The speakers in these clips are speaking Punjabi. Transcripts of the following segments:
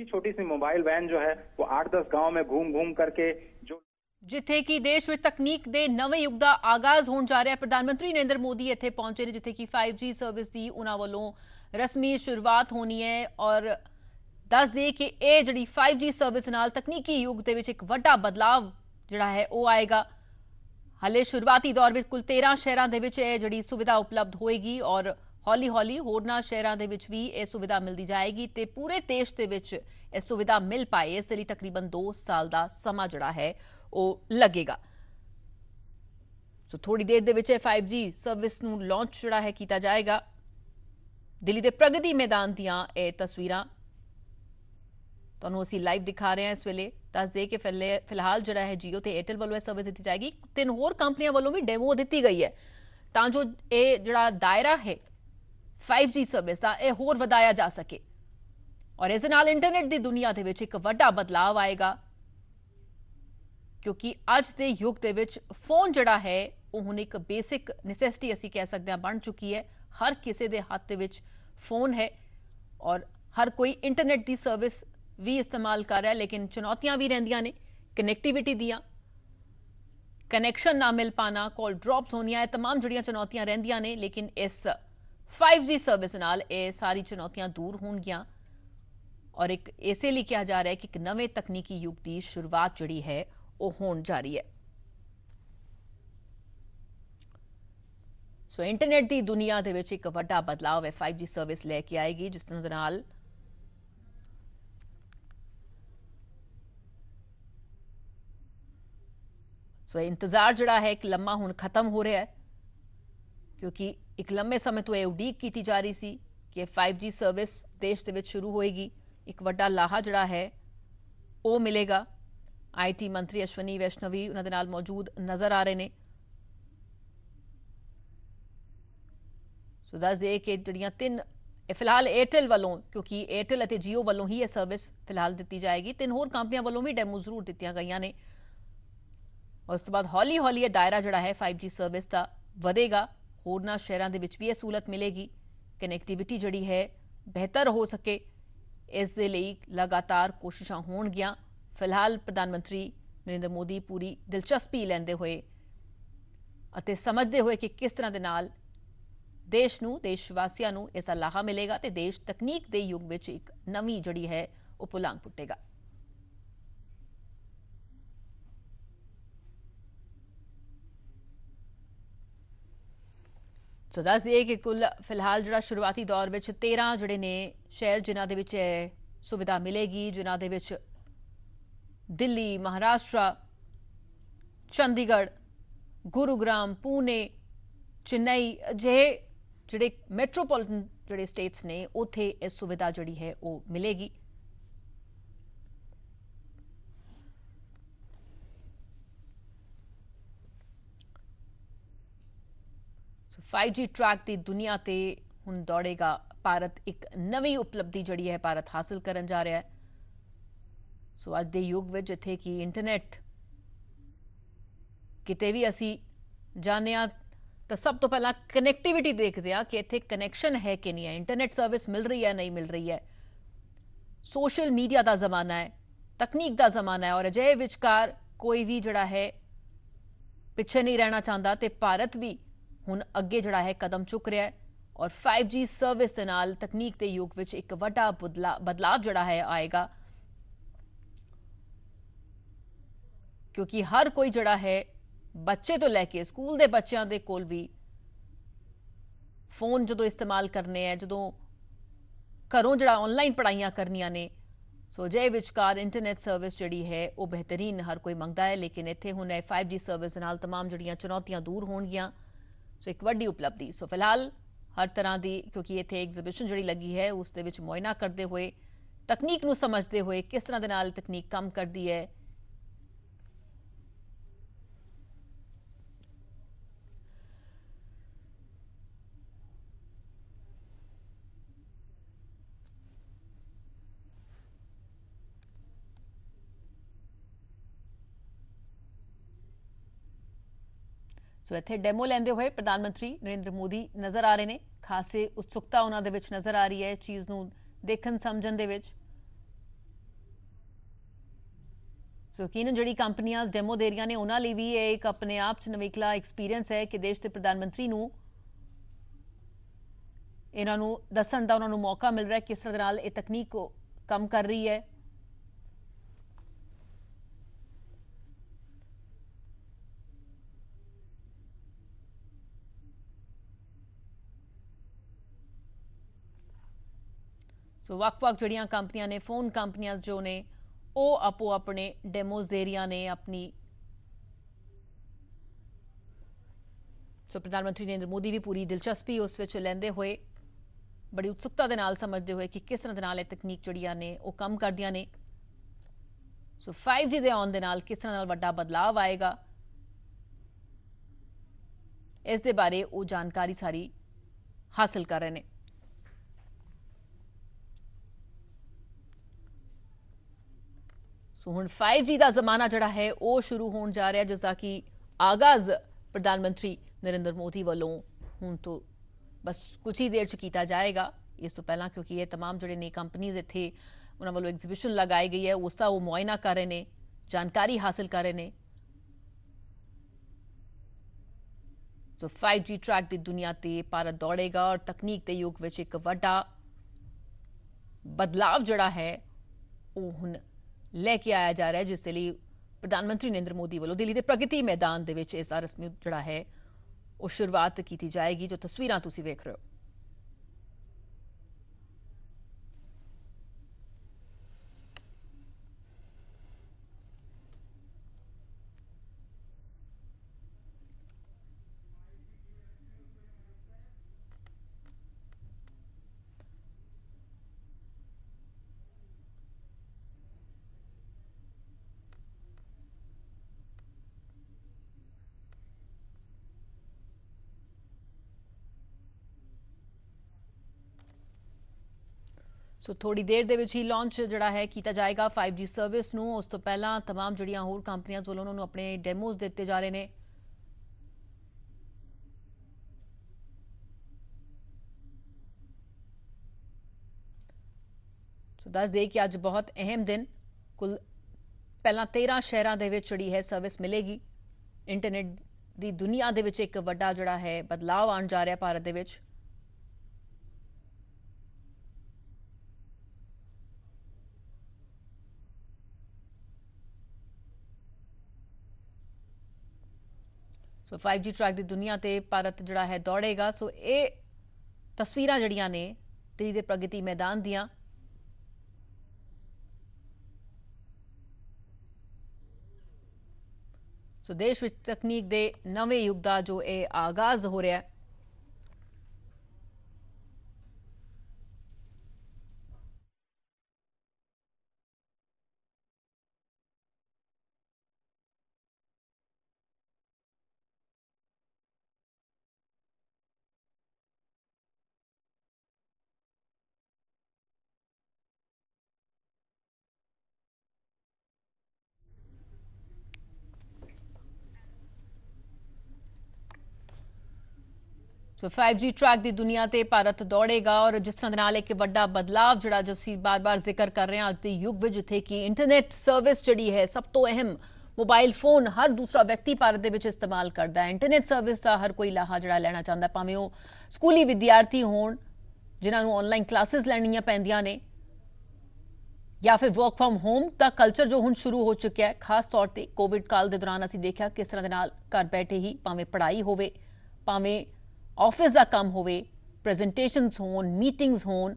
ही ਛੋਟੀ सी ਮੋਬਾਈਲ ਵੈਨ ਜੋ ਹੈ ਉਹ 8-10 ਗਾਉਂ में घूम घूम ਕਰਕੇ जो ਜਿੱਥੇ ਕਿ ਦੇਸ਼ ਵਿੱਚ ਤਕਨੀਕ ਦੇ ਨਵੇਂ ਯੁੱਗ ਦਾ ਆਗਾਜ਼ ਹੋਣ ਜਾ ਰਿਹਾ ਹੈ ਪ੍ਰਧਾਨ ਮੰਤਰੀ ਨਰਿੰਦਰ ਮੋਦੀ ਇੱਥੇ ਪਹੁੰਚੇ ਨੇ ਜਿੱਥੇ ਕਿ 5G ਸਰਵਿਸ ਦੀ ਉਹਨਾਂ ਵੱਲੋਂ ਰਸਮੀ ਸ਼ੁਰੂਆਤ ਹੋਣੀ ਹੈ ਔਰ ਦੱਸ ਦੇ ਕਿ ਇਹ ਜਿਹੜੀ 5G ਸਰਵਿਸ ਨਾਲ ਤਕਨੀਕੀ ਯੁੱਗ ਦੇ ਵਿੱਚ ਇੱਕ ਵੱਡਾ ਬਦਲਾਅ ਜਿਹੜਾ ਹੈ ਉਹ ਆਏਗਾ ਹਲੇ ਸ਼ੁਰੂਆਤੀ ਦੌਰ ਵਿੱਚ ਕੁੱਲ 13 ਸ਼ਹਿਰਾਂ ਦੇ ਵਿੱਚ ਇਹ ਜਿਹੜੀ ਸੁਵਿਧਾ ਉਪਲਬਧ ਹੋਏਗੀ ਔਰ ਹੌਲੀ-ਹੌਲੀ ਹੋਰਨਾਂ ਸ਼ਹਿਰਾਂ ਦੇ ਵਿੱਚ ਵੀ ਇਹ ਸੁਵਿਧਾ ਮਿਲਦੀ ਜਾਏਗੀ ਤੇ ਪੂਰੇ ਦੇਸ਼ ਦੇ ਵਿੱਚ ਇਹ ਸੁਵਿਧਾ ਮਿਲ ਪਾਏ ਇਸ ਲਈ ਤਕਰੀਬਨ 2 ਸਾਲ ਦਾ ਸਮਾਂ ਜਿਹੜਾ ਹੈ ਉਹ ਲੱਗੇਗਾ ਸੋ ਥੋੜੀ ਦੇਰ ਦੇ ਵਿੱਚ ਇਹ 5G ਸਰਵਿਸ ਨੂੰ ਲਾਂਚ ਜਿਹੜਾ ਹੈ ਕੀਤਾ ਜਾਏਗਾ ਦਿੱਲੀ ਦੇ ਪ੍ਰਗਤੀ ਮੈਦਾਨ ਦੀਆਂ ਇਹ ਤਸਵੀਰਾਂ ਤੁਹਾਨੂੰ ਅਸੀਂ ਲਾਈਵ ਦਿਖਾ ਰਹੇ ਹਾਂ ਇਸ ਵੇਲੇ ਦੱਸ ਦੇ ਕਿ ਫਿਲਹਾਲ ਜਿਹੜਾ ਹੈ Jio ਤੇ Airtel ਵੱਲੋਂ ਇਹ ਸਰਵਿਸ ਦਿੱਤੀ ਜਾਏਗੀ ਤਿੰਨ ਹੋਰ ਕੰਪਨੀਆਂ ਵੱਲੋਂ ਵੀ ਡੈਮੋ ਦਿੱਤੀ ਗਈ ਹੈ ਤਾਂ ਜੋ ਇਹ ਜਿਹੜਾ ਦਾਇਰਾ ਹੈ 5G ਸਰਵਿਸ ਦਾ ਇਹ ਹੋਰ ਵਧਾਇਆ ਜਾ ਸਕੇ ਔਰ ਇਸ ਨਾਲ ਇੰਟਰਨੈਟ ਦੀ ਦੁਨੀਆ ਦੇ ਵਿੱਚ ਇੱਕ ਵੱਡਾ ਬਦਲਾਅ ਆਏਗਾ ਕਿਉਂਕਿ ਅੱਜ ਦੇ ਯੁੱਗ ਦੇ ਵਿੱਚ ਫੋਨ ਜਿਹੜਾ ਹੈ ਉਹ ਹੁਣ ਇੱਕ ਬੇਸਿਕ ਨੈਸੈਸਿਟੀ ਅਸੀਂ ਕਹਿ ਸਕਦੇ ਹਾਂ ਬਣ ਚੁੱਕੀ ਹੈ ਹਰ ਕਿਸੇ ਦੇ ਹੱਥ ਦੇ ਵਿੱਚ ਫੋਨ ਹੈ ਔਰ ਹਰ ਕੋਈ ਇੰਟਰਨੈਟ ਦੀ ਸਰਵਿਸ ਵੀ ਇਸਤੇਮਾਲ ਕਰ ਰਿਹਾ ਲੇਕਿਨ ਚੁਣੌਤੀਆਂ ਵੀ ਰਹਿੰਦੀਆਂ ਨੇ ਕਨੈਕਟੀਵਿਟੀ ਦੀਆਂ ਕਨੈਕਸ਼ਨ ਨਾ ਮਿਲ ਪਾਣਾ ਕਾਲ ਡ੍ਰੌਪਸ ਹੋਣੀਆਂ ਇਹ तमाम ਜੁੜੀਆਂ ਚੁਣੌਤੀਆਂ ਰਹਿੰਦੀਆਂ ਨੇ ਲੇਕਿਨ ਇਸ 5G ਸਰਵਿਸ ਨਾਲ ਇਹ ਸਾਰੀ ਚੁਣੌਤੀਆਂ ਦੂਰ ਹੋਣਗੀਆਂ ਔਰ ਇੱਕ ਇਸੇ ਲਈ ਕਿਹਾ ਜਾ ਰਿਹਾ ਹੈ ਕਿ ਇੱਕ ਨਵੇਂ ਤਕਨੀਕੀ ਯੁੱਗ ਦੀ ਸ਼ੁਰੂਆਤ ਜੜੀ ਹੈ ਉਹ ਹੋਣ ਜਾ ਰਹੀ ਹੈ ਸੋ ਇੰਟਰਨੈਟ ਦੀ ਦੁਨੀਆ ਦੇ ਵਿੱਚ ਇੱਕ ਵੱਡਾ ਬਦਲਾਅ ਹੈ 5G ਸਰਵਿਸ ਲੈ ਕੇ ਆਏਗੀ ਜਿਸ ਦੇ ਨਾਲ ਸੋ ਇੰਤਜ਼ਾਰ ਜਿਹੜਾ ਹੈ ਇੱਕ ਲੰਮਾ ਹੁਣ ਖਤਮ ਹੋ ਰਿਹਾ ਹੈ क्योंकि एक लंबे समय तो यह उड़ीक की जा रही थी कि फाइव जी सर्विस देश के दे शुरू होएगी एक वाला लाहा जड़ा है वो मिलेगा आई टी मंत्री अश्विनी वैष्णवी उन्होंने मौजूद नज़र आ रहे हैं सो दस दिए कि जड़ियाँ तीन फिलहाल एयरटेल वालों क्योंकि एयरटेल और जियो वालों ही यह सर्विस फिलहाल दी जाएगी तीन होर कंपनिया वालों भी डेमो जरूर दी गई ने उस तो बाद हौली हौली यह दायरा जोड़ा है फाइव जी सर्विस का वधेगा ਹੋਰਨਾਂ ਸ਼ਹਿਰਾਂ ਦੇ ਵਿੱਚ ਵੀ ਇਹ ਸਹੂਲਤ ਮਿਲੇਗੀ ਕਨੈਕਟੀਵਿਟੀ ਜਿਹੜੀ ਹੈ ਬਿਹਤਰ ਹੋ ਸਕੇ ਇਸ ਦੇ ਲਈ ਲਗਾਤਾਰ ਕੋਸ਼ਿਸ਼ਾਂ ਹੋਣਗੀਆਂ ਫਿਲਹਾਲ ਪ੍ਰਧਾਨ ਮੰਤਰੀ ਨਰਿੰਦਰ ਮੋਦੀ ਪੂਰੀ ਦਿਲਚਸਪੀ ਲੈਂਦੇ ਹੋਏ ਅਤੇ ਸਮਝਦੇ ਹੋਏ ਕਿ ਕਿਸ ਤਰ੍ਹਾਂ ਦੇ ਨਾਲ ਦੇਸ਼ ਨੂੰ ਦੇਸ਼ ਵਾਸੀਆਂ ਨੂੰ ਇਸ ਲਾਹਾ ਮਿਲੇਗਾ ਤੇ ਦੇਸ਼ ਤਕਨੀਕ ਦੇ ਯੁੱਗ ਵਿੱਚ ਇੱਕ ਨਵੀਂ ਜੜੀ ਹੈ ਉਹ ਪੁੱਟੇਗਾ ਸੋ ਦੱਸ ਦਈਏ ਕਿ ਕੁੱਲ ਫਿਲਹਾਲ ਜਿਹੜਾ ਸ਼ੁਰੂਆਤੀ ਦੌਰ ਵਿੱਚ 13 ਜਿਹੜੇ ਨੇ ਸ਼ਹਿਰ ਜਿਨ੍ਹਾਂ ਦੇ ਵਿੱਚ ਇਹ ਸੁਵਿਧਾ ਮਿਲੇਗੀ ਜਿਨ੍ਹਾਂ ਦੇ ਵਿੱਚ ਦਿੱਲੀ ਮਹਾਰਾਸ਼ਟਰ ਚੰਡੀਗੜ੍ਹ ਗੁਰੂਗ੍ਰਾਮ ਪੂਨੇ ਚੇਨਈ ਜਿਹੇ ਜਿਹੜੇ ਮੈਟਰੋਪੋਲਿਟਨ ਜਿਹੜੇ ਸਟੇਟਸ ਨੇ ਉਥੇ ਇਹ ਸੁਵਿਧਾ ਜਿਹੜੀ ਹੈ ਉਹ ਮਿਲੇਗੀ ਸੋ 5G ਟਰੈਕ ਦੀ ਦੁਨੀਆ ਤੇ ਹੁਣ ਦੌੜੇਗਾ ਭਾਰਤ ਇੱਕ ਨਵੀਂ ਉਪਲਬਧੀ ਜਿਹੜੀ ਹੈ ਭਾਰਤ ਹਾਸਲ ਕਰਨ ਜਾ ਰਿਹਾ ਹੈ ਸੋ ਅੱਜ ਦੇ ਯੁੱਗ ਵਿੱਚ ਜਿੱਥੇ ਕਿ ਇੰਟਰਨੈਟ ਕਿਤੇ ਵੀ ਅਸੀਂ ਜਾਣਿਆ ਤਾਂ ਸਭ ਤੋਂ ਪਹਿਲਾਂ ਕਨੈਕਟੀਵਿਟੀ ਦੇਖਦੇ ਆ ਕਿ ਇੱਥੇ ਕਨੈਕਸ਼ਨ ਹੈ ਕਿ ਨਹੀਂ ਹੈ ਇੰਟਰਨੈਟ ਸਰਵਿਸ ਮਿਲ ਰਹੀ ਹੈ ਨਹੀਂ ਮਿਲ ਰਹੀ ਹੈ ਸੋਸ਼ਲ ਮੀਡੀਆ ਦਾ ਜ਼ਮਾਨਾ ਹੈ ਤਕਨੀਕ ਦਾ ਜ਼ਮਾਨਾ ਹੈ ਔਰ ਅਜੇ ਵਿਚਕਾਰ ਕੋਈ ਵੀ ਜਿਹੜਾ ਹੈ ਪਿੱਛੇ ਨਹੀਂ ਰਹਿਣਾ ਚਾਹੁੰਦਾ ਤੇ ਭਾਰਤ ਵੀ ਹੁਣ ਅੱਗੇ ਜਿਹੜਾ ਹੈ ਕਦਮ ਚੁੱਕ ਰਿਹਾ ਹੈ ਔਰ 5G ਸਰਵਿਸ ਦੇ ਨਾਲ ਤਕਨੀਕ ਦੇ ਯੁੱਗ ਵਿੱਚ ਇੱਕ ਵੱਡਾ ਬਦਲਾਅ ਜਿਹੜਾ ਹੈ ਆਏਗਾ ਕਿਉਂਕਿ ਹਰ ਕੋਈ ਜਿਹੜਾ ਹੈ ਬੱਚੇ ਤੋਂ ਲੈ ਕੇ ਸਕੂਲ ਦੇ ਬੱਚਿਆਂ ਦੇ ਕੋਲ ਵੀ ਫੋਨ ਜਦੋਂ ਇਸਤੇਮਾਲ ਕਰਨੇ ਆ ਜਦੋਂ ਘਰੋਂ ਜਿਹੜਾ ਆਨਲਾਈਨ ਪੜਾਈਆਂ ਕਰਨੀਆਂ ਨੇ ਸੋ ਜੇ ਵਿਚਕਾਰ ਇੰਟਰਨੈਟ ਸਰਵਿਸ ਜਿਹੜੀ ਹੈ ਉਹ ਬਿਹਤਰੀਨ ਹਰ ਕੋਈ ਮੰਗਦਾ ਹੈ ਲੇਕਿਨ ਇੱਥੇ ਹੁਣ ਇਹ 5G ਸਰਵਿਸ ਨਾਲ तमाम ਜਿਹੜੀਆਂ ਚੁਣੌਤੀਆਂ ਦੂਰ ਹੋਣਗੀਆਂ ਸੋ ਇੱਕ ਵੱਡੀ ਉਪਲਬਧੀ ਸੋ ਫਿਲਹਾਲ ਹਰ ਤਰ੍ਹਾਂ ਦੀ ਕਿਉਂਕਿ ਇੱਥੇ ਐਗਜ਼ੀਬਿਸ਼ਨ ਜਿਹੜੀ ਲੱਗੀ ਹੈ ਉਸ ਦੇ ਵਿੱਚ ਮੌਇਨਾ ਕਰਦੇ ਹੋਏ ਤਕਨੀਕ ਨੂੰ ਸਮਝਦੇ ਹੋਏ ਕਿਸ ਤਰ੍ਹਾਂ ਦੇ ਨਾਲ ਤਕਨੀਕ ਕੰਮ ਕਰਦੀ ਹੈ ਸੋ ਇੱਥੇ ਡੈਮੋ ਲੈਂਦੇ ਹੋਏ ਪ੍ਰਧਾਨ ਮੰਤਰੀ ਨਰਿੰਦਰ ਮੋਦੀ ਨਜ਼ਰ ਆ ਰਹੇ ਨੇ ਖਾਸੇ ਉਤਸੁਕਤਾ ਉਹਨਾਂ ਦੇ ਵਿੱਚ ਨਜ਼ਰ ਆ ਰਹੀ ਹੈ ਇਸ ਚੀਜ਼ ਨੂੰ ਦੇਖਣ ਸਮਝਣ ਦੇ ਵਿੱਚ ਸੋ ਕਿਨ ਜਿਹੜੀ ਕੰਪਨੀਆਂ ਡੈਮੋ ਦੇ ਰਹੀਆਂ ਨੇ ਉਹਨਾਂ ਲਈ ਵੀ ਇਹ ਇੱਕ ਆਪਣੇ ਆਪ ਚ ਨਵੇਕਲਾ ਐਕਸਪੀਰੀਅੰਸ ਹੈ ਕਿ ਦੇਸ਼ ਦੇ ਪ੍ਰਧਾਨ ਮੰਤਰੀ ਨੂੰ ਇਹਨਾਂ ਨੂੰ ਦੱਸਣ ਦਾ ਉਹਨਾਂ ਨੂੰ ਮੌਕਾ ਮਿਲ ਰਿਹਾ ਕਿ ਕਿਸ ਤਰ੍ਹਾਂ ਨਾਲ ਇਹ ਤਕਨੀਕ ਕੰਮ ਕਰ ਰਹੀ ਹੈ ਸੋ ਵੱਖ-ਵੱਖ ਜਿਹੜੀਆਂ ਕੰਪਨੀਆਂ ਨੇ ਫੋਨ ਕੰਪਨੀਆਂ ਜੋ ਨੇ ਉਹ ਆਪੋ ਆਪਣੇ ਡੈਮੋਜ਼ ਦੇ ਰਹੀਆਂ ਨੇ ਆਪਣੀ ਸੋ ਪ੍ਰਧਾਨ ਮੰਤਰੀ ਨਰਿੰਦਰ ਮੋਦੀ ਵੀ ਪੂਰੀ ਦਿਲਚਸਪੀ ਉਸ ਵਿੱਚ ਲੈਂਦੇ ਹੋਏ ਬੜੀ ਉਤਸੁਕਤਾ ਦੇ ਨਾਲ ਸਮਝਦੇ ਹੋਏ ਕਿ ਕਿਸ ਤਰ੍ਹਾਂ ਦੇ ਨਾਲ ਇਹ ਤਕਨੀਕ ਜਿਹੜੀਆਂ ਨੇ ਉਹ ਕੰਮ ਕਰਦੀਆਂ ਨੇ ਸੋ 5G ਦੇ ਆਉਣ ਦੇ ਨਾਲ ਕਿਸ ਤਰ੍ਹਾਂ ਨਾਲ ਵੱਡਾ ਬਦਲਾਅ ਆਏਗਾ ਇਸ ਦੇ ਬਾਰੇ ਉਹ ਜਾਣਕਾਰੀ ਸਾਰੀ ਹਾਸਲ ਕਰ ਰਹੇ ਨੇ ਸੋ ਹੁਣ 5G ਦਾ ਜ਼ਮਾਨਾ ਜਿਹੜਾ ਹੈ ਉਹ ਸ਼ੁਰੂ ਹੋਣ ਜਾ ਰਿਹਾ ਜਿਸ ਦਾ ਕਿ ਆਗਾਜ਼ ਪ੍ਰਧਾਨ ਮੰਤਰੀ ਨਰਿੰਦਰ ਮੋਦੀ ਵੱਲੋਂ ਹੁਣ ਤੋਂ ਬਸ ਕੁਝ ਹੀ ਦੇਰ ਚ ਕੀਤਾ ਜਾਏਗਾ ਇਸ ਤੋਂ ਪਹਿਲਾਂ ਕਿਉਂਕਿ ਇਹ तमाम ਜਿਹੜੇ ਨੇ ਕੰਪਨੀਆਂ ਇੱਥੇ ਉਹਨਾਂ ਵੱਲੋਂ ਐਗਜ਼ੀਬਿਸ਼ਨ ਲਗਾਈ ਗਈ ਹੈ ਉਸ ਦਾ ਉਹ ਮੁਆਇਨਾ ਕਰ ਰਹੇ ਨੇ ਜਾਣਕਾਰੀ ਹਾਸਲ ਕਰ ਰਹੇ ਨੇ ਸੋ 5G ਟਰੈਕ ਦੀ ਦੁਨੀਆ ਤੇ ਭਾਰਤ ਦੌੜੇਗਾ ਔਰ ਤਕਨੀਕ ਦੇ ਯੁੱਗ ਵਿੱਚ ਇੱਕ ਵੱਡਾ ਬਦਲਾਵ ਜਿਹੜਾ ਹੈ ਉਹ ਹੁਣ ਲੈ ਕੇ ਆਇਆ ਜਾ ਰਿਹਾ ਜਿਸ ਦੇ ਲਈ ਪ੍ਰਧਾਨ ਮੰਤਰੀ ਨਰਿੰਦਰ ਮੋਦੀ ਵੱਲੋਂ ਦਿੱਲੀ ਦੇ ਪ੍ਰਗਤੀ ਮੈਦਾਨ ਦੇ ਵਿੱਚ ਇਸ ਆਰਸਮੀ ਜਿਹੜਾ ਹੈ ਉਹ ਸ਼ੁਰੂਆਤ ਕੀਤੀ ਜਾਏਗੀ ਜੋ ਤਸਵੀਰਾਂ ਤੁਸੀਂ ਵੇਖ ਰਹੇ ਹੋ ਸੋ ਥੋੜੀ ਦੇਰ ਦੇ ਵਿੱਚ ਹੀ ਲਾਂਚ ਜਿਹੜਾ ਹੈ ਕੀਤਾ ਜਾਏਗਾ 5G ਸਰਵਿਸ ਨੂੰ ਉਸ ਤੋਂ ਪਹਿਲਾਂ तमाम ਜਿਹੜੀਆਂ ਹੋਰ ਕੰਪਨੀਆਂ ਵੱਲੋਂ ਉਹਨਾਂ ਨੂੰ ਆਪਣੇ ਡੈਮੋਜ਼ ਦਿੱਤੇ ਜਾ ਰਹੇ ਨੇ ਸੋ ਦੱਸ ਦੇ ਕਿ ਅੱਜ ਬਹੁਤ ਅਹਿਮ ਦਿਨ ਕੁੱਲ ਪਹਿਲਾਂ 13 ਸ਼ਹਿਰਾਂ ਦੇ ਵਿੱਚ ਜਿਹੜੀ ਹੈ ਸਰਵਿਸ ਮਿਲੇਗੀ ਇੰਟਰਨੈਟ ਦੀ ਦੁਨੀਆ ਦੇ ਵਿੱਚ ਇੱਕ ਵੱਡਾ ਜਿਹੜਾ ਹੈ ਬਦਲਾਅ ਆਉਣ ਜਾ ਰਿਹਾ ਭਾਰਤ ਦੇ ਵਿੱਚ ਸੋ 5G ਟਰੈਕ ਦੀ ਦੁਨੀਆ ਤੇ ਭਾਰਤ ਜਿਹੜਾ ਹੈ ਦੌੜੇਗਾ ਸੋ ਇਹ ਤਸਵੀਰਾਂ ਜਿਹੜੀਆਂ ਨੇ ਤੇਰੀ ਦੇ ਪ੍ਰਗਤੀ ਮੈਦਾਨ ਦੀਆਂ ਸੋ ਦੇਸ਼ ਵਿੱਚ ਤਕਨੀਕ ਦੇ ਨਵੇਂ ਯੁੱਗ ਦਾ ਜੋ ਇਹ ਆਗਾਜ਼ ਹੋ ਰਿਹਾ ਹੈ ਸੋ 5G ਟਰੈਕ ਦੀ ਦੁਨੀਆ ਤੇ ਭਾਰਤ ਦੌੜੇਗਾ ਔਰ ਜਿਸ ਤਰ੍ਹਾਂ ਦੇ ਨਾਲ ਇੱਕ ਵੱਡਾ ਬਦਲਾਅ ਜਿਹੜਾ ਜੋ ਸੀ ਬਾਰ-ਬਾਰ ਜ਼ਿਕਰ ਕਰ ਰਹੇ ਹਾਂ ਅੱਜ ਦੇ ਯੁੱਗ ਵਿੱਚ ਜਿੱਥੇ ਕਿ ਇੰਟਰਨੈਟ ਸਰਵਿਸ ਜਿਹੜੀ ਹੈ ਸਭ ਤੋਂ ਅਹਿਮ ਮੋਬਾਈਲ ਫੋਨ ਹਰ ਦੂਸਰਾ ਵਿਅਕਤੀ ਭਾਰਤ ਦੇ ਵਿੱਚ ਇਸਤੇਮਾਲ ਕਰਦਾ ਹੈ ਇੰਟਰਨੈਟ ਸਰਵਿਸ ਦਾ ਹਰ ਕੋਈ ਲਾਹਾ ਜਿਹੜਾ ਲੈਣਾ ਚਾਹੁੰਦਾ ਭਾਵੇਂ ਉਹ ਸਕੂਲੀ ਵਿਦਿਆਰਥੀ ਹੋਣ ਜਿਨ੍ਹਾਂ ਨੂੰ ਆਨਲਾਈਨ ਕਲਾਸਿਸ ਲੈਣੀਆਂ ਪੈਂਦੀਆਂ ਨੇ ਜਾਂ ਫਿਰ ਵਰਕ ਫਰਮ ਹੋਮ ਦਾ ਕਲਚਰ ਜੋ ਹੁਣ ਸ਼ੁਰੂ ਹੋ ਚੁੱਕਿਆ ਹੈ ਖਾਸ ਤੌਰ ਤੇ ਕੋਵਿਡ ਕਾਲ ਦੇ ਦੌਰਾਨ ਅਸੀਂ ਦੇਖਿਆ ਕਿਸ ਤਰ੍ਹਾਂ ਦੇ ਨਾਲ ਘਰ ਬੈਠੇ ਹੀ ਭਾਵੇਂ ਪੜ੍ਹਾਈ ਹੋਵੇ ਭਾਵੇਂ ਆਫਿਸ ਦਾ ਕੰਮ ਹੋਵੇ ਪ੍ਰੈਜੈਂਟੇਸ਼ਨਸ ਹੋਣ ਮੀਟਿੰਗਸ ਹੋਣ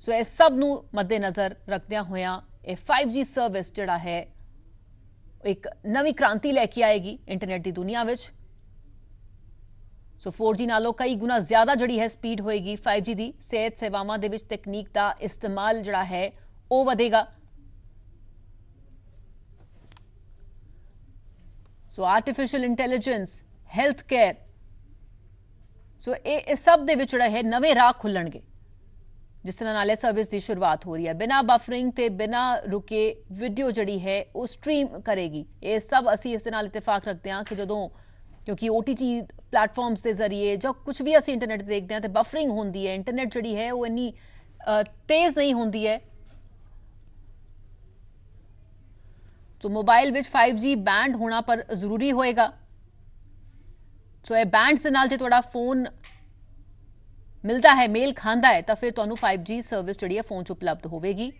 ਸੋ ਇਹ ਸਭ ਨੂੰ ਮੱਦੇਨਜ਼ਰ ਰੱਖਦਿਆਂ ਹੋਇਆਂ ਇਹ 5G ਸਰਵਿਸ ਜਿਹੜਾ ਹੈ ਇੱਕ ਨਵੀਂ ਕ੍ਰਾਂਤੀ ਲੈ ਕੇ ਆਏਗੀ ਇੰਟਰਨੈਟ ਦੀ ਦੁਨੀਆ ਵਿੱਚ ਸੋ 4G ਨਾਲੋਂ ਕਈ ਗੁਣਾ ਜ਼ਿਆਦਾ ਜਿਹੜੀ ਹੈ ਸਪੀਡ ਹੋਏਗੀ 5G ਦੀ ਸਿਹਤ ਸੇਵਾਵਾਂ ਦੇ ਵਿੱਚ ਤਕਨੀਕ ਦਾ ਇਸਤੇਮਾਲ ਜਿਹੜਾ ਹੈ ਉਹ ਵਧੇਗਾ so artificial intelligence health care so ਇਹ ਸਭ ਦੇ ਵਿੱਚ ਜਿਹੜਾ ਹੈ ਨਵੇਂ ਰਾਹ ਖੁੱਲਣਗੇ ਜਿਸ ਤਰ੍ਹਾਂ ਨਾਲੇ ਸਰਵਿਸ ਦੀ ਸ਼ੁਰੂਆਤ ਹੋ ਰਹੀ ਹੈ ਬਿਨਾ ਬਫਰਿੰਗ ਤੇ ਬਿਨਾ ਰੁਕੇ ਵੀਡੀਓ ਜਿਹੜੀ ਹੈ ਉਹ ਸਟ੍ਰੀਮ ਕਰੇਗੀ ਇਹ ਸਭ ਅਸੀਂ ਇਸ ਦੇ ਨਾਲ ਇਤਫਾਕ ਰੱਖਦੇ ਹਾਂ ਕਿ ਜਦੋਂ ਕਿਉਂਕਿ OTT ਪਲੇਟਫਾਰਮਸ ਦੇ ਜ਼ਰੀਏ ਜੋ ਕੁਝ ਵੀ ਅਸੀਂ ਇੰਟਰਨੈਟ ਤੇ ਦੇਖਦੇ ਹਾਂ ਤੇ ਬਫਰਿੰਗ ਹੁੰਦੀ ਹੈ ਇੰਟਰਨੈਟ ਜਿਹੜੀ ਹੈ ਉਹ ਇੰਨੀ ਤੇਜ਼ ਨਹੀਂ ਹੁੰਦੀ ਹੈ ਤੋਂ ਮੋਬਾਈਲ ਵਿੱਚ 5G ਬੈਂਡ ਹੋਣਾ ਪਰ ਜ਼ਰੂਰੀ ਹੋਏਗਾ ਸੋ ਇਹ ਬੈਂਡਸ ਦੇ ਨਾਲ ਜੇ ਤੁਹਾਡਾ ਫੋਨ ਮਿਲਦਾ ਹੈ ਮੇਲ ਖਾਂਦਾ ਹੈ ਤਾਂ ਫਿਰ ਤੁਹਾਨੂੰ 5G ਸਰਵਿਸ ਜਿਹੜੀ ਹੈ ਫੋਨ 'ਚ ਉਪਲਬਧ ਹੋਵੇਗੀ